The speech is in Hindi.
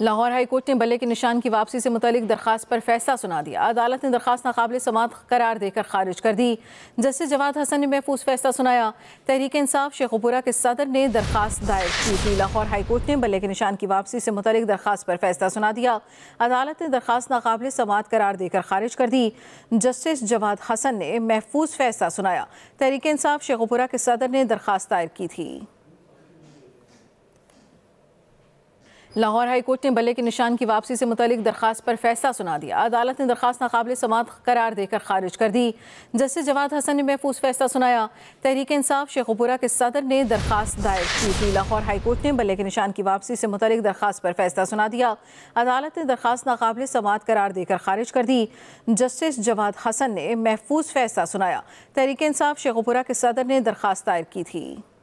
लाहौर हाईकोर्ट ने बल्ले के निशान की वापसी से मुतलिक दरखास्त पर फैसला सुना दिया अदालत ने दरखास्त नाकबले समात करार देकर खारिज कर दी जस्टिस जवाद हसन ने महफूज फैसला सुनाया तहरीक इंसाफ शेखपुरा के सदर ने दरखास्त दायर की थी लाहौर हाई कोर्ट ने बल्ले के निशान की वापसी से मुतलिक दरखास्त पर फैसला सुना दिया अदालत ने दरखास्त नाकबले समात करार देकर खारिज कर दी जस्टिस जवाद हसन ने महफूज फैसला सुनाया तहरीक इंसाफ शेखपुरा के सदर ने दरखास्त दायर की थी लाहौर हाईकोर्ट ने बल्ले के निशान की वापसी से मुतलिक दरखास्त पर फैसला सुना दिया अदालत ने दरखास्त नाकबिल समात करार देकर खारिज कर दी जस्टिस जवाद हसन ने महफूज फैसला सुनाया तहरीक इंसाफ शेखपुरा के सदर ने दरखास्त दायर की थी लाहौर हाईकोर्ट ने बल्ले के निशान की वापसी से मुतलिक दरखास्त पर फैसला सुना दिया अदालत ने दरखास्त नाकबिल समात करार देकर खारिज कर दी जस्टिस जवाद हसन ने महफूज फैसला सुनाया तहरीक इंसाफ शेखपुरा के सदर ने दरखास्त दायर की थी